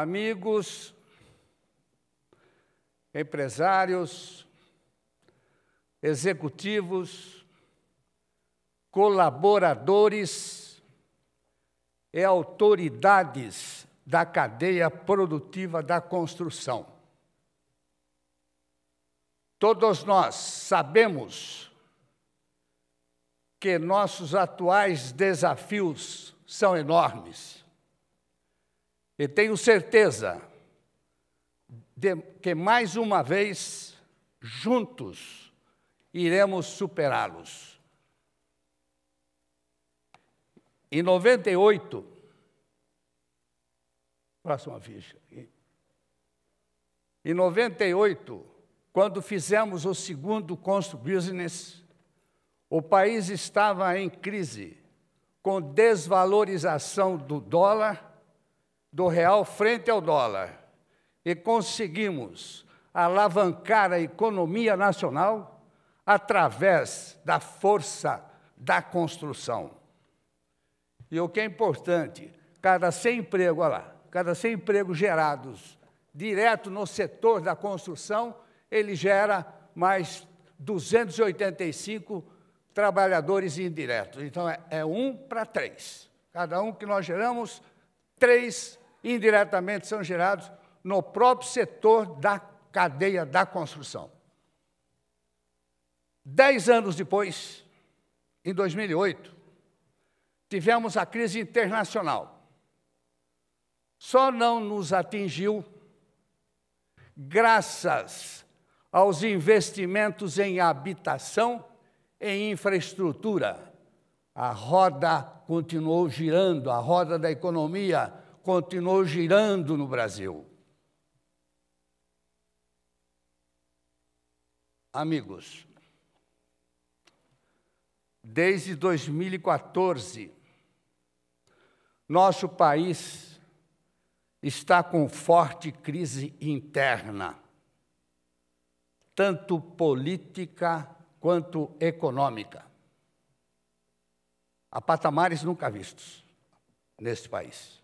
amigos, empresários, executivos, colaboradores e autoridades da cadeia produtiva da construção. Todos nós sabemos que nossos atuais desafios são enormes e tenho certeza de que mais uma vez, juntos, iremos superá-los. Em 98, próxima ficha. Em 98, quando fizemos o segundo Const Business, o país estava em crise, com desvalorização do dólar do real frente ao dólar e conseguimos alavancar a economia nacional através da força da construção. E o que é importante, cada 100 empregos, olha lá, cada 100 empregos gerados direto no setor da construção, ele gera mais 285 trabalhadores indiretos. Então, é, é um para três. Cada um que nós geramos três indiretamente são gerados no próprio setor da cadeia da construção. Dez anos depois, em 2008, tivemos a crise internacional. Só não nos atingiu graças aos investimentos em habitação e infraestrutura. A roda continuou girando, a roda da economia continuou girando no Brasil. Amigos, desde 2014, nosso país está com forte crise interna, tanto política quanto econômica a patamares nunca vistos neste país,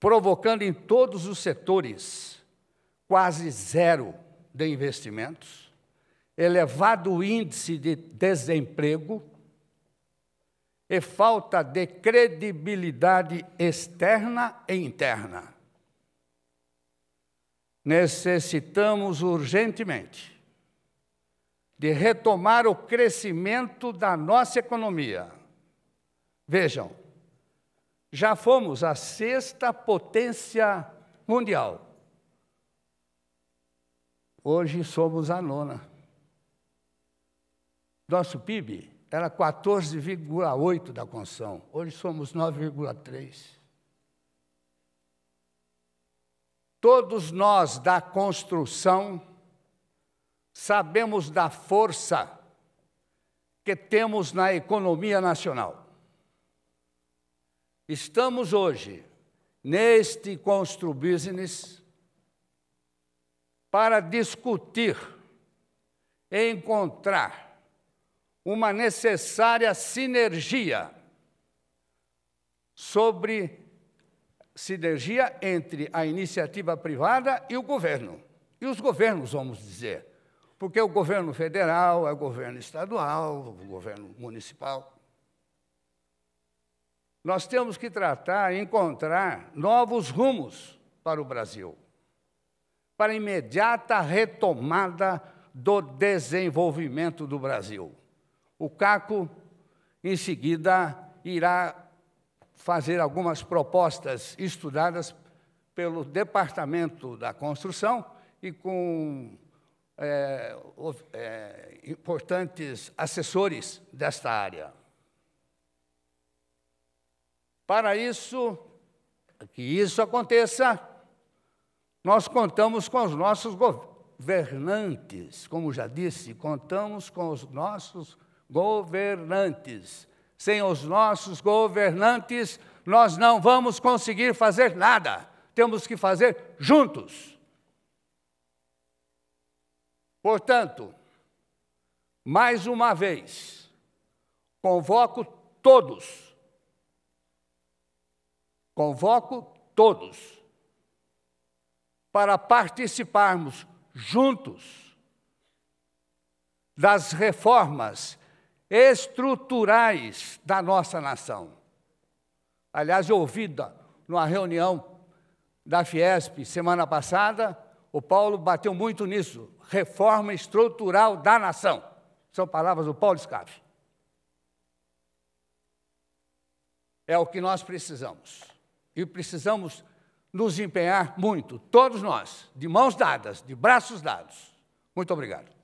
provocando em todos os setores quase zero de investimentos, elevado índice de desemprego e falta de credibilidade externa e interna. Necessitamos urgentemente de retomar o crescimento da nossa economia. Vejam, já fomos a sexta potência mundial. Hoje somos a nona. Nosso PIB era 14,8 da construção, hoje somos 9,3. Todos nós da construção sabemos da força que temos na economia nacional. Estamos hoje neste Constru Business para discutir, encontrar uma necessária sinergia sobre sinergia entre a iniciativa privada e o governo. E os governos, vamos dizer porque o governo federal é o governo estadual, o governo municipal. Nós temos que tratar encontrar novos rumos para o Brasil, para a imediata retomada do desenvolvimento do Brasil. O CACO, em seguida, irá fazer algumas propostas estudadas pelo Departamento da Construção e com é, é, importantes assessores desta área. Para isso, que isso aconteça, nós contamos com os nossos governantes, como já disse, contamos com os nossos governantes. Sem os nossos governantes, nós não vamos conseguir fazer nada. Temos que fazer juntos. Portanto, mais uma vez, convoco todos, convoco todos, para participarmos juntos das reformas estruturais da nossa nação. Aliás, eu ouvi numa reunião da Fiesp semana passada, o Paulo bateu muito nisso. Reforma estrutural da nação. São palavras do Paulo Escave. É o que nós precisamos. E precisamos nos empenhar muito, todos nós, de mãos dadas, de braços dados. Muito obrigado.